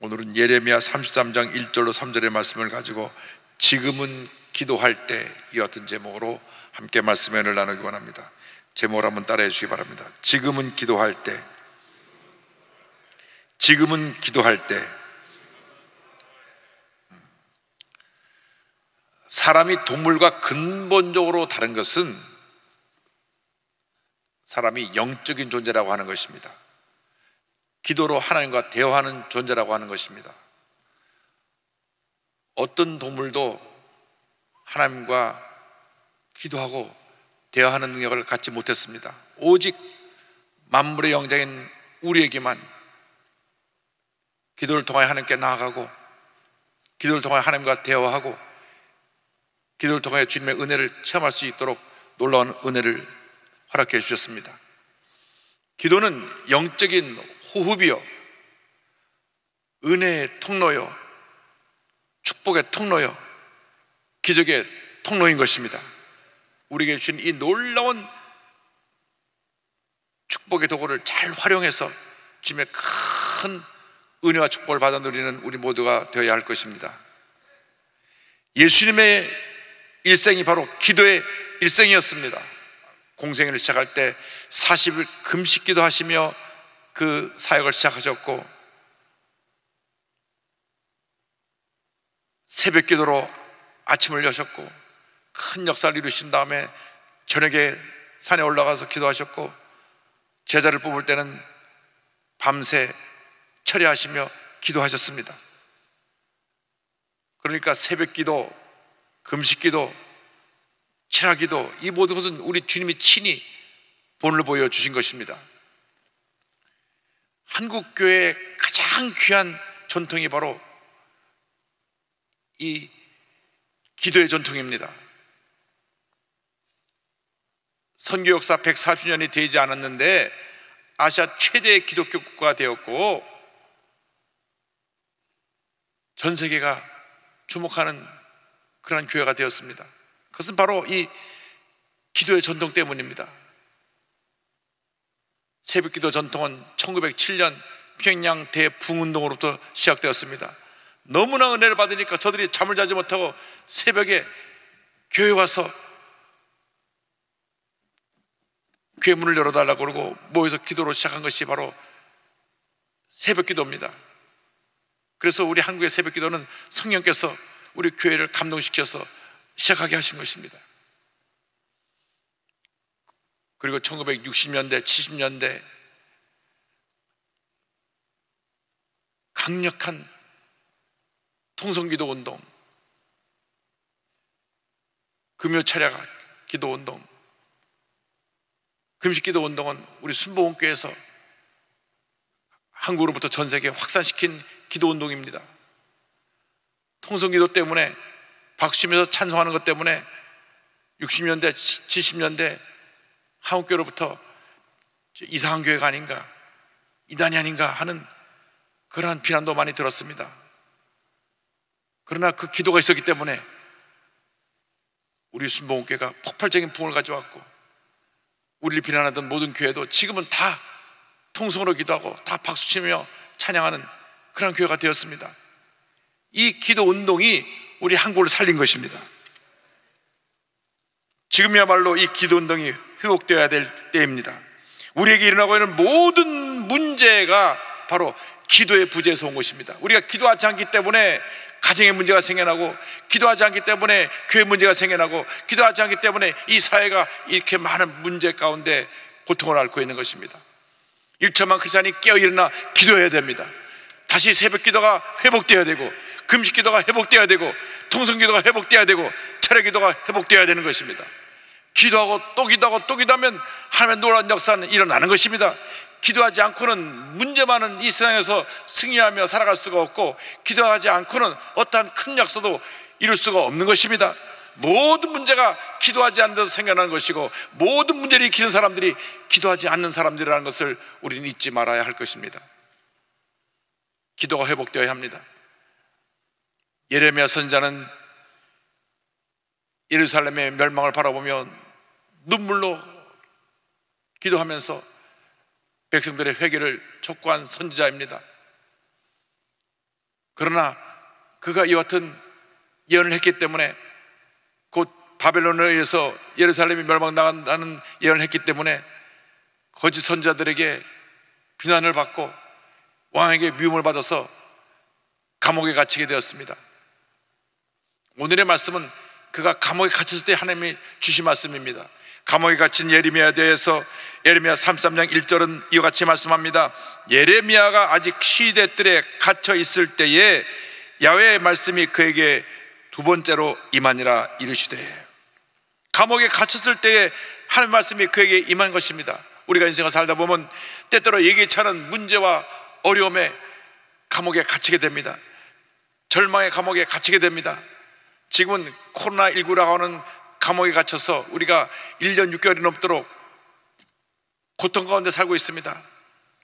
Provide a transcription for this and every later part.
오늘은 예레미야 33장 1절로 3절의 말씀을 가지고 지금은 기도할 때 이 같은 제목으로 함께 말씀을 나누기 원합니다. 제목을 한번 따라해 주시기 바랍니다. 지금은 기도할 때 지금은 기도할 때 사람이 동물과 근본적으로 다른 것은 사람이 영적인 존재라고 하는 것입니다. 기도로 하나님과 대화하는 존재라고 하는 것입니다. 어떤 동물도 하나님과 기도하고 대화하는 능력을 갖지 못했습니다. 오직 만물의 영장인 우리에게만 기도를 통하여 하나님께 나아가고 기도를 통하여 하나님과 대화하고 기도를 통하여 주님의 은혜를 체험할 수 있도록 놀라운 은혜를 허락해 주셨습니다. 기도는 영적인 호흡이요. 은혜의 통로요. 축복의 통로요. 기적의 통로인 것입니다. 우리에게 주신 이 놀라운 축복의 도구를 잘 활용해서 주님의 큰 은혜와 축복을 받아 누리는 우리 모두가 되어야 할 것입니다. 예수님의 일생이 바로 기도의 일생이었습니다. 공생을 시작할 때 40일 금식 기도하시며 그 사역을 시작하셨고 새벽 기도로 아침을 여셨고 큰 역사를 이루신 다음에 저녁에 산에 올라가서 기도하셨고 제자를 뽑을 때는 밤새 철회하시며 기도하셨습니다. 그러니까 새벽 기도, 금식 기도, 철학 기도 이 모든 것은 우리 주님이 친히 본을 보여 주신 것입니다. 한국 교회의 가장 귀한 전통이 바로 이 기도의 전통입니다. 선교 역사 140년이 되지 않았는데 아시아 최대의 기독교 국가가 되었고 전 세계가 주목하는 그러 교회가 되었습니다. 그것은 바로 이 기도의 전통 때문입니다. 새벽기도 전통은 1907년 평양 대붕운동으로부터 시작되었습니다. 너무나 은혜를 받으니까 저들이 잠을 자지 못하고 새벽에 교회 와서 교 문을 열어달라고 그러고 모여서 기도로 시작한 것이 바로 새벽 기도입니다. 그래서 우리 한국의 새벽 기도는 성령께서 우리 교회를 감동시켜서 시작하게 하신 것입니다. 그리고 1960년대, 70년대 강력한 통성기도 운동, 금요 철야 기도 운동, 금식 기도 운동은 우리 순복음교회에서 한국으로부터 전 세계에 확산시킨 기도 운동입니다. 통성 기도 때문에 박수치면서 찬송하는 것 때문에 60년대, 70년대 한국교로부터 이상한 교회가 아닌가, 이단이 아닌가 하는 그러한 비난도 많이 들었습니다. 그러나 그 기도가 있었기 때문에 우리 순복음교회가 폭발적인 부흥을 가져왔고 우리를 비난하던 모든 교회도 지금은 다 통성으로 기도하고 다 박수치며 찬양하는 그런 교회가 되었습니다. 이 기도 운동이 우리 한국을 살린 것입니다. 지금이야말로 이 기도 운동이 회복되어야 될 때입니다. 우리에게 일어나고 있는 모든 문제가 바로 기도의 부재에서 온 것입니다. 우리가 기도하지 않기 때문에 가정의 문제가 생겨나고 기도하지 않기 때문에 교회 문제가 생겨나고 기도하지 않기 때문에 이 사회가 이렇게 많은 문제 가운데 고통을 앓고 있는 것입니다. 1천만 크리스찬이 깨어 일어나 기도해야 됩니다. 다시 새벽 기도가 회복되어야 되고 금식 기도가 회복되어야 되고 통성 기도가 회복되어야 되고 철회 기도가 회복되어야 되는 것입니다. 기도하고 또 기도하고 또 기도하면 하나님의 놀라운 역사는 일어나는 것입니다. 기도하지 않고는 문제 많은 이 세상에서 승리하며 살아갈 수가 없고 기도하지 않고는 어떠한 큰 역사도 이룰 수가 없는 것입니다. 모든 문제가 기도하지 않는 데서 생겨나는 것이고 모든 문제를 일으는 사람들이 기도하지 않는 사람들이라는 것을 우리는 잊지 말아야 할 것입니다. 기도가 회복되어야 합니다. 예레미야 선자는 예루살렘의 멸망을 바라보며 눈물로 기도하면서 백성들의 회개를 촉구한 선지자입니다. 그러나 그가 이와 같은 예언을 했기 때문에 곧 바벨론에 의해서 예루살렘이 멸망당한다는 예언을 했기 때문에 거짓 선자들에게 비난을 받고 왕에게 미움을 받아서 감옥에 갇히게 되었습니다. 오늘의 말씀은 그가 감옥에 갇혔을 때 하나님이 주신 말씀입니다. 감옥에 갇힌 예레미야에 대해서 예레미야 33장 1절은 이와 같이 말씀합니다. 예레미야가 아직 시대 뜰에 갇혀 있을 때에 야외의 말씀이 그에게 두 번째로 임하니라 이르시되 감옥에 갇혔을 때에 하나님 말씀이 그에게 임한 것입니다. 우리가 인생을 살다 보면 때때로 얘기차는 문제와 어려움에 감옥에 갇히게 됩니다. 절망의 감옥에 갇히게 됩니다. 지금은 코로나19라고 하는 감옥에 갇혀서 우리가 1년 6개월이 넘도록 고통 가운데 살고 있습니다.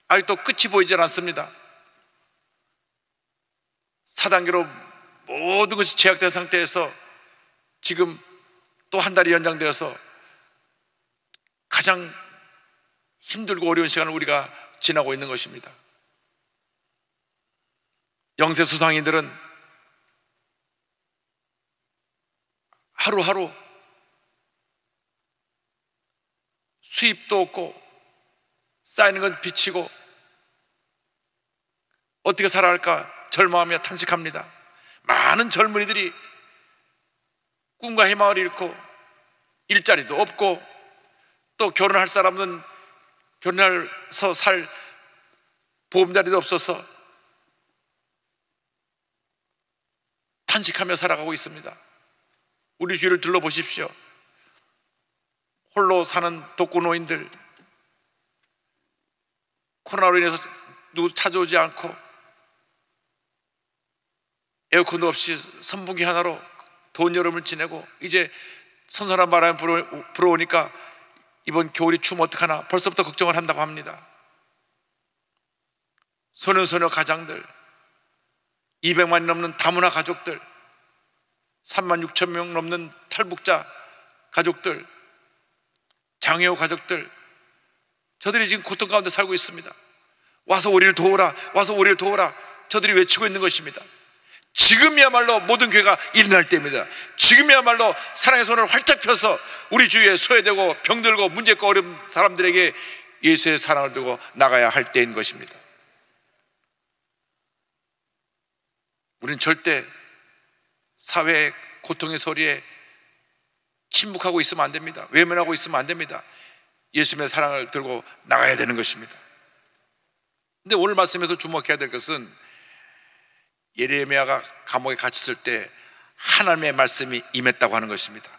아직도 끝이 보이질 않습니다. 4단계로 모든 것이 제약된 상태에서 지금 또 한 달이 연장되어서 가장 힘들고 어려운 시간을 우리가 지나고 있는 것입니다. 영세 수상인들은 하루하루 수입도 없고 쌓이는 건 비치고 어떻게 살아갈까 절망하며 탄식합니다. 많은 젊은이들이 꿈과 희망을 잃고 일자리도 없고 또 결혼할 사람은 결혼해서 살 보험자리도 없어서 탄식하며 살아가고 있습니다. 우리 주위를 둘러보십시오. 홀로 사는 독거노인들, 코로나로 인해서 누구 찾아오지 않고 에어컨도 없이 선풍기 하나로 더운 여름을 지내고 이제 선선한 바람이 불어오니까 이번 겨울이 추면 어떡하나 벌써부터 걱정을 한다고 합니다. 소년소녀 가장들, 200만이 넘는 다문화 가족들, 3만 6천 명 넘는 탈북자 가족들, 장애우 가족들, 저들이 지금 고통 가운데 살고 있습니다. 와서 우리를 도우라, 와서 우리를 도우라, 저들이 외치고 있는 것입니다. 지금이야말로 모든 교회가 일어날 때입니다. 지금이야말로 사랑의 손을 활짝 펴서 우리 주위에 소외되고 병들고 문제고 어려운 사람들에게 예수의 사랑을 들고 나가야 할 때인 것입니다. 우리는 절대 사회의 고통의 소리에 침묵하고 있으면 안 됩니다. 외면하고 있으면 안 됩니다. 예수님의 사랑을 들고 나가야 되는 것입니다. 근데 오늘 말씀에서 주목해야 될 것은 예레미야가 감옥에 갇혔을 때 하나님의 말씀이 임했다고 하는 것입니다.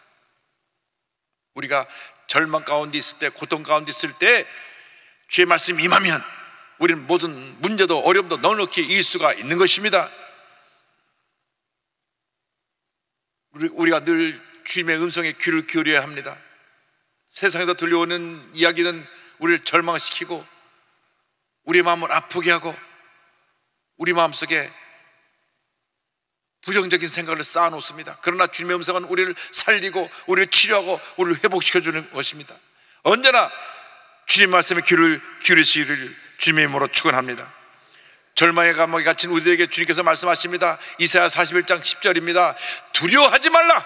우리가 절망 가운데 있을 때, 고통 가운데 있을 때 주의 말씀이 임하면 우리는 모든 문제도 어려움도 넉넉히 이길 수가 있는 것입니다. 우리, 우리가 늘 주님의 음성에 귀를 기울여야 합니다. 세상에서 들려오는 이야기는 우리를 절망시키고 우리 마음을 아프게 하고 우리 마음속에 부정적인 생각을 쌓아놓습니다. 그러나 주님의 음성은 우리를 살리고 우리를 치료하고 우리를 회복시켜주는 것입니다. 언제나 주님 말씀에 귀를 기울이시기를 주님의 이으로 축원합니다. 절망의 감옥에 갇힌 우리에게 주님께서 말씀하십니다. 이사야 41장 10절입니다. 두려워하지 말라.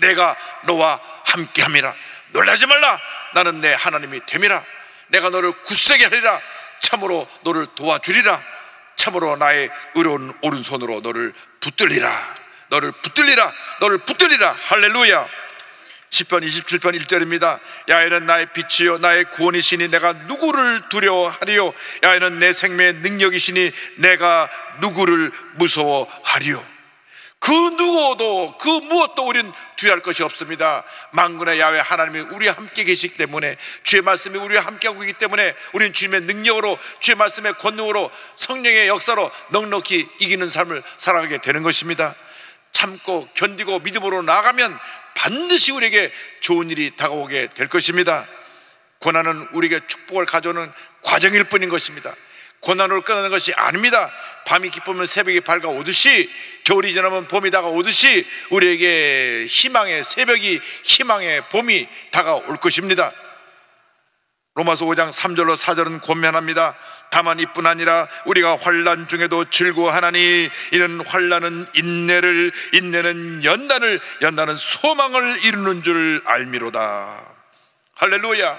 내가 너와 함께함이라 놀라지 말라 나는 내 하나님이 됨이라 내가 너를 굳세게 하리라 참으로 너를 도와주리라 참으로 나의 의로운 오른손으로 너를 붙들리라 너를 붙들리라 너를 붙들리라 할렐루야 10편 27편 1절입니다 야훼는 나의 빛이요 나의 구원이시니 내가 누구를 두려워하리요 야훼는 내 생명의 능력이시니 내가 누구를 무서워하리요 그 누구도 그 무엇도 우린는 뒤할 것이 없습니다. 망군의 야외 하나님이 우리와 함께 계시기 때문에 주의 말씀이 우리와 함께하고 있기 때문에 우리 주님의 능력으로 주의 말씀의 권능으로 성령의 역사로 넉넉히 이기는 삶을 살아가게 되는 것입니다. 참고 견디고 믿음으로 나가면 반드시 우리에게 좋은 일이 다가오게 될 것입니다. 고난은 우리에게 축복을 가져오는 과정일 뿐인 것입니다. 고난으로 끝나는 것이 아닙니다. 밤이 깊으면 새벽이 밝아오듯이 겨울이 지나면 봄이 다가오듯이 우리에게 희망의 새벽이 희망의 봄이 다가올 것입니다. 로마서 5장 3절로 4절은 권면합니다. 다만 이뿐 아니라 우리가 환란 중에도 즐거워하나니 이는 환란은 인내를 인내는 연단을 연단은 소망을 이루는 줄 알미로다. 할렐루야.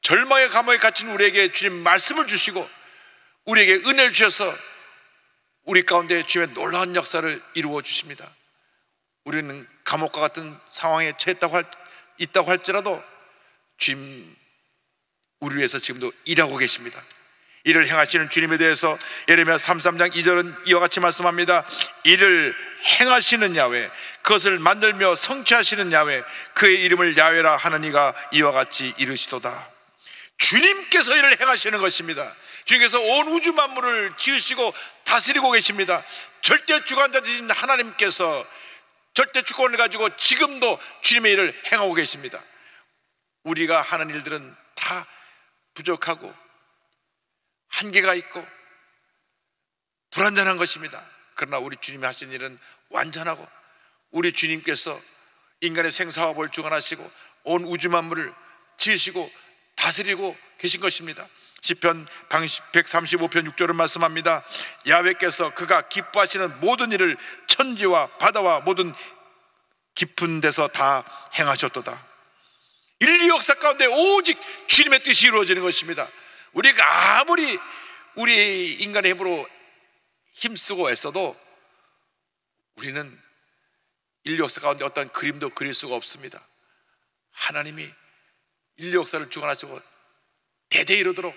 절망의 감옥에 갇힌 우리에게 주님 말씀을 주시고 우리에게 은혜를 주셔서 우리 가운데 주님의 놀라운 역사를 이루어 주십니다. 우리는 감옥과 같은 상황에 처했다고 할, 있다고 할지라도 주님 우리 위해서 지금도 일하고 계십니다. 이를 행하시는 주님에 대해서 예레미야 33장 2절은 이와 같이 말씀합니다. 이를 행하시는 야외 그것을 만들며 성취하시는 야외 그의 이름을 야외라 하는 이가 이와 같이 이르시도다. 주님께서 이를 행하시는 것입니다. 주님께서 온 우주 만물을 지으시고 다스리고 계십니다. 절대 주관자 되신 하나님께서 절대 주권을 가지고 지금도 주님의 일을 행하고 계십니다. 우리가 하는 일들은 다 부족하고 한계가 있고 불완전한 것입니다. 그러나 우리 주님이 하신 일은 완전하고 우리 주님께서 인간의 생사와 벌 주관하시고 온 우주 만물을 지으시고 다스리고 계신 것입니다. 시편 135편 6절은 말씀합니다. 야외께서 그가 기뻐하시는 모든 일을 천지와 바다와 모든 깊은 데서 다 행하셨도다. 인류 역사 가운데 오직 주님의 뜻이 이루어지는 것입니다. 우리가 아무리 우리 인간의 힘으로 힘쓰고 애써도 우리는 인류 역사 가운데 어떤 그림도 그릴 수가 없습니다. 하나님이 인류 역사를 주관하시고 대대 이르도록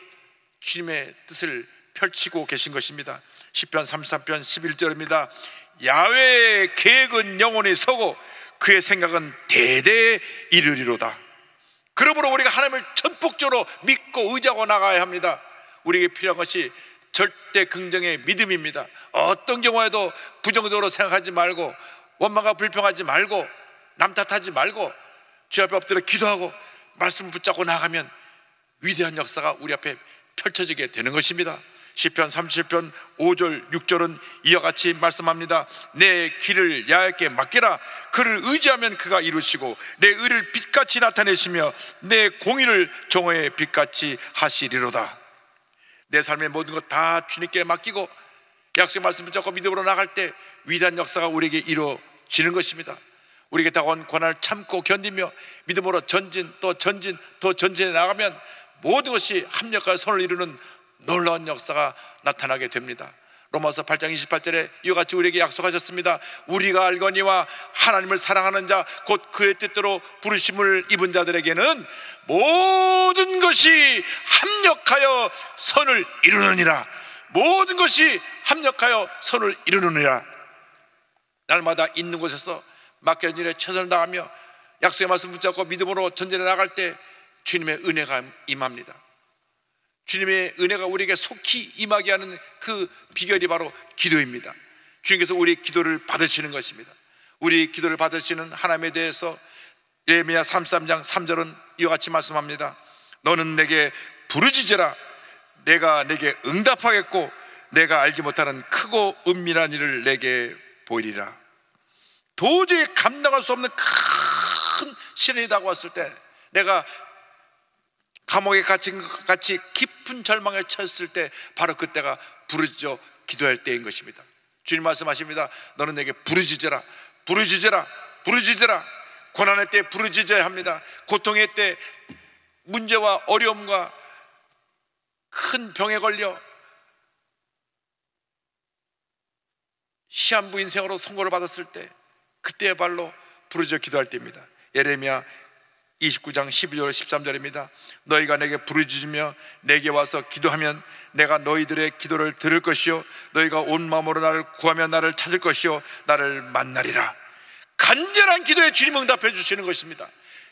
주님의 뜻을 펼치고 계신 것입니다. 10편 33편 11절입니다. 야외의 계획은 영원히 서고 그의 생각은 대대 이르리로다. 그러므로 우리가 하나님을 전폭적으로 믿고 의지하고 나가야 합니다. 우리에게 필요한 것이 절대 긍정의 믿음입니다. 어떤 경우에도 부정적으로 생각하지 말고 원망과 불평하지 말고 남 탓하지 말고 주 앞에 엎드려 기도하고 말씀 붙잡고 나가면 위대한 역사가 우리 앞에 펼쳐지게 되는 것입니다. 시편 37편 5절 6절은 이와 같이 말씀합니다. 내 길을 야에게 맡기라. 그를 의지하면 그가 이루시고 내 의를 빛같이 나타내시며 내 공의를 정오의 빛같이 하시리로다. 내 삶의 모든 것 다 주님께 맡기고 약속의 말씀 붙잡고 믿음으로 나갈 때 위대한 역사가 우리에게 이루어지는 것입니다. 우리에게 다가온 고난을 참고 견디며 믿음으로 전진 또 전진 더 전진해 나가면 모든 것이 합력과 선을 이루는 놀라운 역사가 나타나게 됩니다. 로마서 8장 28절에 이와 같이 우리에게 약속하셨습니다. 우리가 알거니와 하나님을 사랑하는 자 곧 그의 뜻대로 부르심을 입은 자들에게는 모든 것이 합력하여 선을 이루느니라. 모든 것이 합력하여 선을 이루느니라. 날마다 있는 곳에서 맡겨진 일에 최선을 다하며 약속의 말씀 붙잡고 믿음으로 전진해 나갈 때 주님의 은혜가 임합니다. 주님의 은혜가 우리에게 속히 임하게 하는 그 비결이 바로 기도입니다. 주님께서 우리 기도를 받으시는 것입니다. 우리 기도를 받으시는 하나님에 대해서 예레미야 33장 3절은 이와 같이 말씀합니다. 너는 내게 부르짖으라 내가 내게 응답하겠고 내가 알지 못하는 크고 은밀한 일을 내게 보이리라. 도저히 감당할 수 없는 큰 시련이 다고왔을때 내가 감옥에 갇힌 것 같이 깊은 절망에 처했을 때 바로 그때가 부르짖어 기도할 때인 것입니다. 주님 말씀하십니다. 너는 내게 부르짖어라. 부르짖어라. 부르짖어라. 고난의 때 부르짖어야 합니다. 고통의 때 문제와 어려움과 큰 병에 걸려 시한부 인생으로 선고를 받았을 때 그때야말로 부르짖어 기도할 때입니다. 예레미야 29장 12절 13절입니다. 너희가 내게 부르짖으며 내게 와서 기도하면 내가 너희들의 기도를 들을 것이요 너희가 온 마음으로 나를 구하며 나를 찾을 것이요 나를 만나리라. 간절한 기도에 주님 응답해 주시는 것입니다.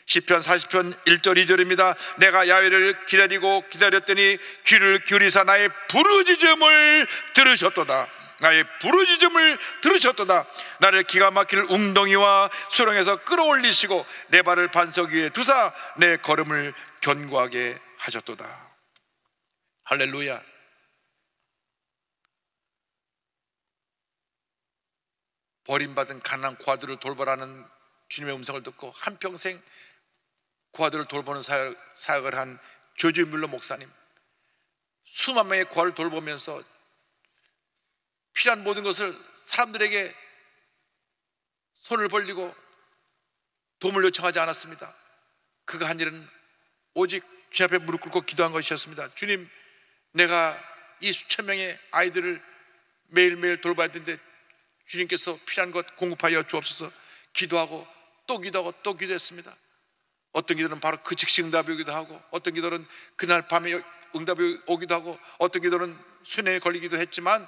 시편 40편 1절 2절입니다. 내가 야외를 기다리고 기다렸더니 귀를 기울이사 나의 부르짖음을 들으셨도다. 나의 부르짖음을 들으셨도다 나를 기가 막힐 웅덩이와 수렁에서 끌어올리시고 내 발을 반석 위에 두사 내 걸음을 견고하게 하셨도다 할렐루야 버림받은 가난 고아들을 돌보라는 주님의 음성을 듣고 한평생 고아들을 돌보는 사역, 사역을 한 조지 뮬러 목사님 수만 명의 고아를 돌보면서 필요한 모든 것을 사람들에게 손을 벌리고 도움을 요청하지 않았습니다. 그가 한 일은 오직 주 앞에 무릎 꿇고 기도한 것이었습니다. 주님, 내가 이 수천 명의 아이들을 매일매일 돌봐야 되는데 주님께서 필요한 것 공급하여 주옵소서 기도하고 또 기도하고 또 기도했습니다. 어떤 기도는 바로 그 즉시 응답이 오기도 하고 어떤 기도는 그날 밤에 응답이 오기도 하고 어떤 기도는 수년에 걸리기도 했지만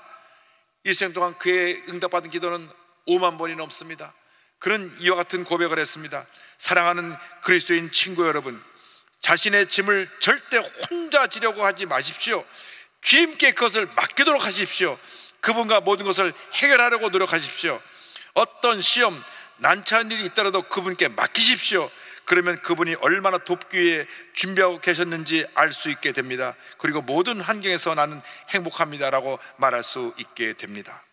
일생 동안 그의 응답받은 기도는 5만 번이 넘습니다. 그는 이와 같은 고백을 했습니다. 사랑하는 그리스도인 친구 여러분, 자신의 짐을 절대 혼자 지려고 하지 마십시오. 귀임께 그것을 맡기도록 하십시오. 그분과 모든 것을 해결하려고 노력하십시오. 어떤 시험, 난처한 일이 있더라도 그분께 맡기십시오. 그러면 그분이 얼마나 돕기 위해 준비하고 계셨는지 알 수 있게 됩니다. 그리고 모든 환경에서 나는 행복합니다라고 말할 수 있게 됩니다.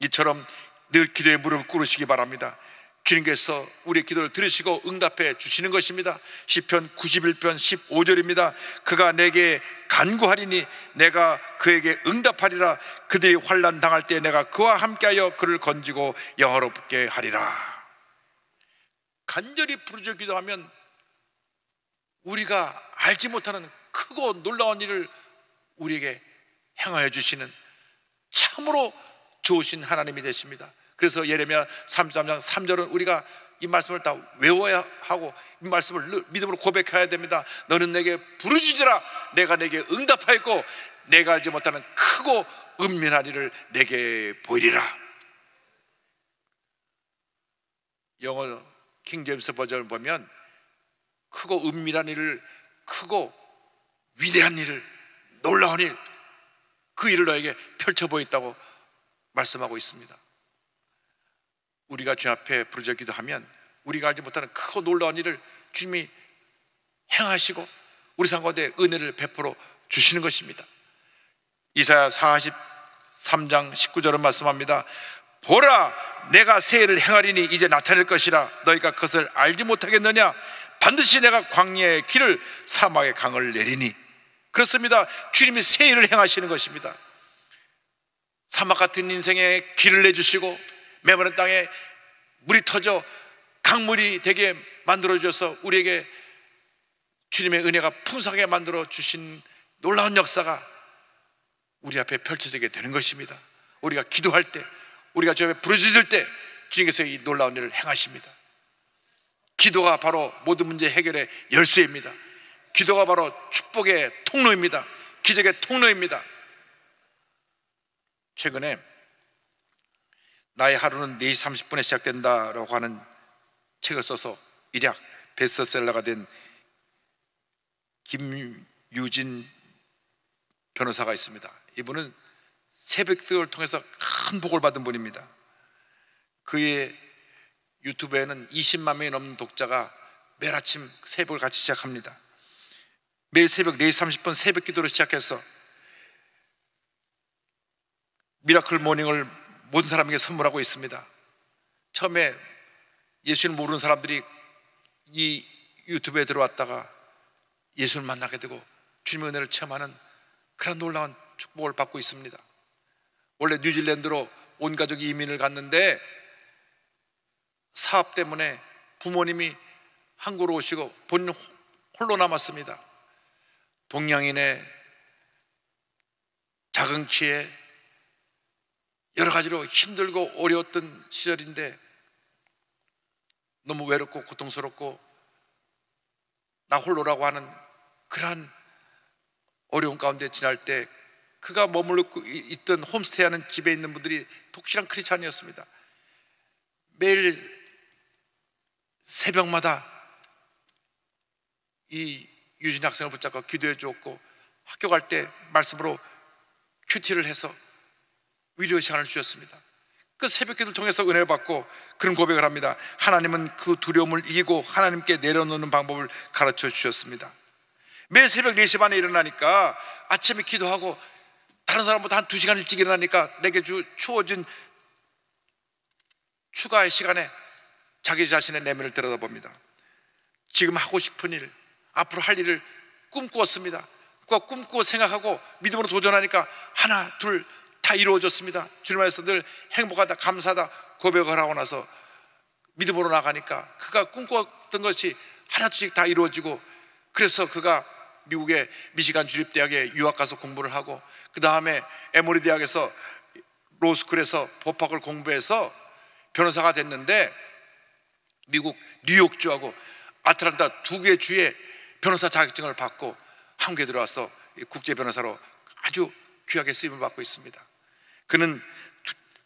이처럼 늘 기도에 무릎 꿇으시기 바랍니다. 주님께서 우리의 기도를 들으시고 응답해 주시는 것입니다. 시편 91편 15절입니다. 그가 내게 간구하리니 내가 그에게 응답하리라. 그들이 환난 당할 때 내가 그와 함께하여 그를 건지고 영화롭게 하리라. 간절히 부르짖어 기도하면 우리가 알지 못하는 크고 놀라운 일을 우리에게 행하여 주시는 참으로 좋으신 하나님이 되십니다. 그래서 예레미야 33장 3절은 우리가 이 말씀을 다 외워야 하고 이 말씀을 믿음으로 고백해야 됩니다. 너는 내게 부르짖으라 내가 내게 응답하였고 내가 알지 못하는 크고 은밀한 일을 내게 보이리라. 영어 킹제임스 버전을 보면 크고 은밀한 일을 크고 위대한 일을 놀라운 일 그 일을 너에게 펼쳐 보였다고 말씀하고 있습니다. 우리가 주 앞에 부르짖 기도하면 우리가 알지 못하는 크고 놀라운 일을 주님이 행하시고 우리 삶 가운데 은혜를 베풀어 주시는 것입니다. 이사야 43장 19절은 말씀합니다. 보라 내가 세일을 행하리니 이제 나타낼 것이라 너희가 그것을 알지 못하겠느냐 반드시 내가 광야의 길을 사막의 강을 내리니 그렇습니다 주님이 세일을 행하시는 것입니다 사막 같은 인생에 길을 내주시고 메마른 땅에 물이 터져 강물이 되게 만들어주셔서 우리에게 주님의 은혜가 풍성하게 만들어 주신 놀라운 역사가 우리 앞에 펼쳐지게 되는 것입니다 우리가 기도할 때 우리가 주에 부르짖을 때 주님께서 이 놀라운 일을 행하십니다. 기도가 바로 모든 문제 해결의 열쇠입니다. 기도가 바로 축복의 통로입니다. 기적의 통로입니다. 최근에 나의 하루는 4시 30분에 시작된다라고 하는 책을 써서 일약 베스트셀러가 된 김유진 변호사가 있습니다. 이분은 새벽기도를 통해서 큰 복을 받은 분입니다. 그의 유튜브에는 20만 명이 넘는 독자가 매일 아침 새벽을 같이 시작합니다. 매일 새벽 4시 30분 새벽 기도를 시작해서 미라클 모닝을 모든 사람에게 선물하고 있습니다. 처음에 예수님 모르는 사람들이 이 유튜브에 들어왔다가 예수를 만나게 되고 주님의 은혜를 체험하는 그런 놀라운 축복을 받고 있습니다. 원래 뉴질랜드로 온 가족이 이민을 갔는데 사업 때문에 부모님이 한국으로 오시고 본인 홀로 남았습니다. 동양인의 작은 키에 여러 가지로 힘들고 어려웠던 시절인데 너무 외롭고 고통스럽고 나 홀로라고 하는 그러한 어려운 가운데 지날 때 그가 머물고 그 있던 홈스테이하는 집에 있는 분들이 독실한 크리스찬이었습니다. 매일 새벽마다 이 유진 학생을 붙잡고 기도해 주었고 학교 갈 때 말씀으로 큐티를 해서 위로의 시간을 주셨습니다. 그 새벽기도를 통해서 은혜를 받고 그런 고백을 합니다. 하나님은 그 두려움을 이기고 하나님께 내려놓는 방법을 가르쳐 주셨습니다. 매일 새벽 4시 반에 일어나니까 아침에 기도하고 다른 사람보다 한 두 시간 일찍 일어나니까 내게 주 추워진 추가의 시간에 자기 자신의 내면을 들여다봅니다. 지금 하고 싶은 일, 앞으로 할 일을 꿈꾸었습니다. 꾸가 꿈꾸고 생각하고 믿음으로 도전하니까 하나, 둘, 다 이루어졌습니다. 주님 안에서 늘 행복하다, 감사하다 고백을 하고 나서 믿음으로 나가니까 그가 꿈꾸었던 것이 하나둘씩 다 이루어지고 그래서 그가 미국의 미시간 주립대학에 유학가서 공부를 하고 그 다음에 에모리 대학에서 로스쿨에서 법학을 공부해서 변호사가 됐는데 미국 뉴욕주하고 아틀란타 두 개 주에 변호사 자격증을 받고 한국에 들어와서 국제 변호사로 아주 귀하게 쓰임을 받고 있습니다. 그는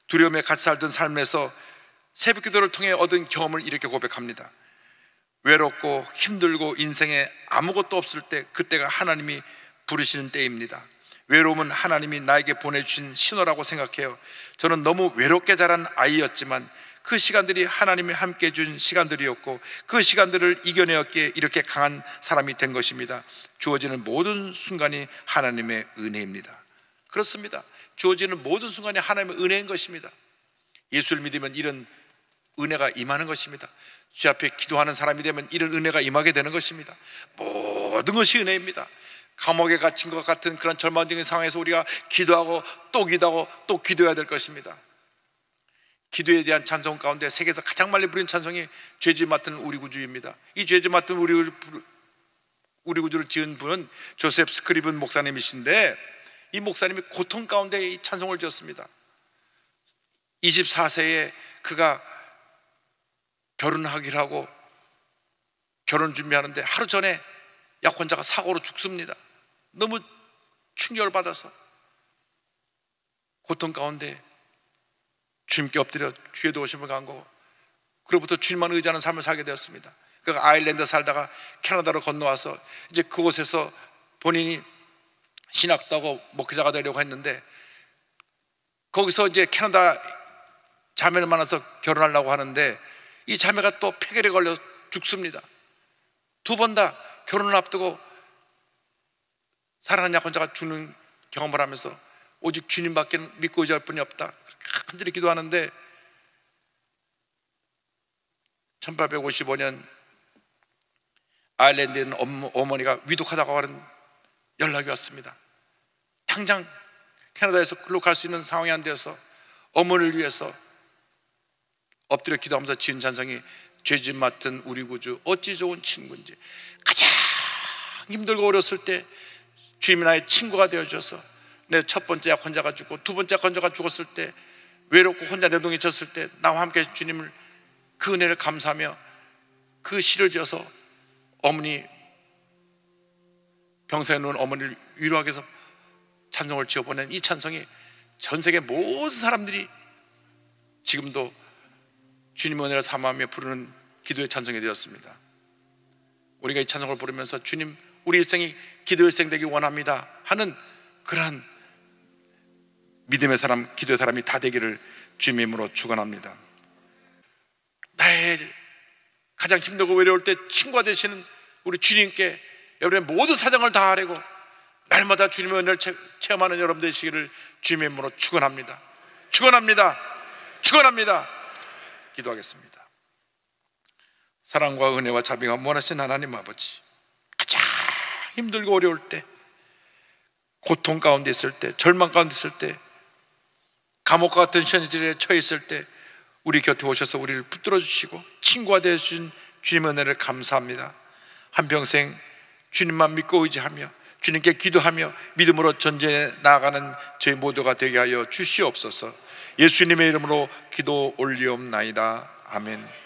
두려움에 같이 살던 삶에서 새벽 기도를 통해 얻은 경험을 이렇게 고백합니다. 외롭고 힘들고 인생에 아무것도 없을 때 그때가 하나님이 부르시는 때입니다. 외로움은 하나님이 나에게 보내주신 신호라고 생각해요. 저는 너무 외롭게 자란 아이였지만 그 시간들이 하나님이 함께 준 시간들이었고 그 시간들을 이겨내었기에 이렇게 강한 사람이 된 것입니다. 주어지는 모든 순간이 하나님의 은혜입니다. 그렇습니다. 주어지는 모든 순간이 하나님의 은혜인 것입니다. 예수를 믿으면 이런 은혜가 임하는 것입니다. 주 앞에 기도하는 사람이 되면 이런 은혜가 임하게 되는 것입니다. 모든 것이 은혜입니다. 감옥에 갇힌 것 같은 그런 절망적인 상황에서 우리가 기도하고 또 기도하고 또 기도해야 될 것입니다. 기도에 대한 찬송 가운데 세계에서 가장 많이 부르 찬송이 죄지 맡은 우리 구주입니다. 이 죄지 맡은 우리 우리 구주를 지은 분은 조셉 스크리븐 목사님이신데 이 목사님이 고통 가운데 이 찬송을 지었습니다. 24세에 그가 결혼하기로 하고 결혼 준비하는데 하루 전에 약혼자가 사고로 죽습니다. 너무 충격을 받아서 고통 가운데 주님께 엎드려 주의 도심을간 거고 그로부터 주님만 의지하는 삶을 살게 되었습니다. 그 아일랜드 살다가 캐나다로 건너와서 이제 그곳에서 본인이 신학도하고 목회자가 되려고 했는데 거기서 이제 캐나다 자매를 만나서 결혼하려고 하는데 이 자매가 또 폐결에 걸려 죽습니다. 두 번 다 결혼을 앞두고 사랑하는 약 혼자가 죽는 경험을 하면서 오직 주님밖에 믿고 의지할 뿐이 없다. 간절히 기도하는데 1855년 아일랜드에 있는 어머니가 위독하다고 하는 연락이 왔습니다. 당장 캐나다에서 근로 갈 수 있는 상황이 안 되어서 어머니를 위해서 엎드려 기도하면서 지은 찬성이 죄짓 맡은 우리 구주 어찌 좋은 친구인지 가장 힘들고 어렸을 때 주님이 나의 친구가 되어줘서 내 첫 번째 약혼자가 죽고 두 번째 약혼자가 죽었을 때 외롭고 혼자 내동이 졌을 때 나와 함께 주님을 그 은혜를 감사하며 그 시를 지어서 어머니 병사에 누운 어머니를 위로하기 위해서 찬송을 지어보낸 이 찬송이 전 세계 모든 사람들이 지금도 주님의 은혜를 사 삼하며 부르는 기도의 찬송이 되었습니다. 우리가 이 찬송을 부르면서 주님, 우리 일생이 기도 일생 되기 원합니다. 하는 그러한 믿음의 사람, 기도의 사람이 다 되기를 주님으로 축원합니다. 나의 가장 힘들고 외로울 때 친구가 되시는 우리 주님께 여러분의 모든 사정을 다하려고 날마다 주님의 은혜를 체험하는 여러분 되시기를 주님의 이으로 축원합니다. 축원합니다. 축원합니다. 기도하겠습니다. 사랑과 은혜와 자비가 무한하신 하나님 아버지, 가장 힘들고 어려울 때, 고통 가운데 있을 때, 절망 가운데 있을 때, 감옥과 같은 현실에 처해 있을 때, 우리 곁에 오셔서 우리를 붙들어 주시고 친구가 되어 주신 주님 은혜를 감사합니다. 한평생 주님만 믿고 의지하며 주님께 기도하며 믿음으로 전쟁에 나아가는 저희 모두가 되게 하여 주시옵소서. 예수님의 이름으로 기도 올리옵나이다. 아멘.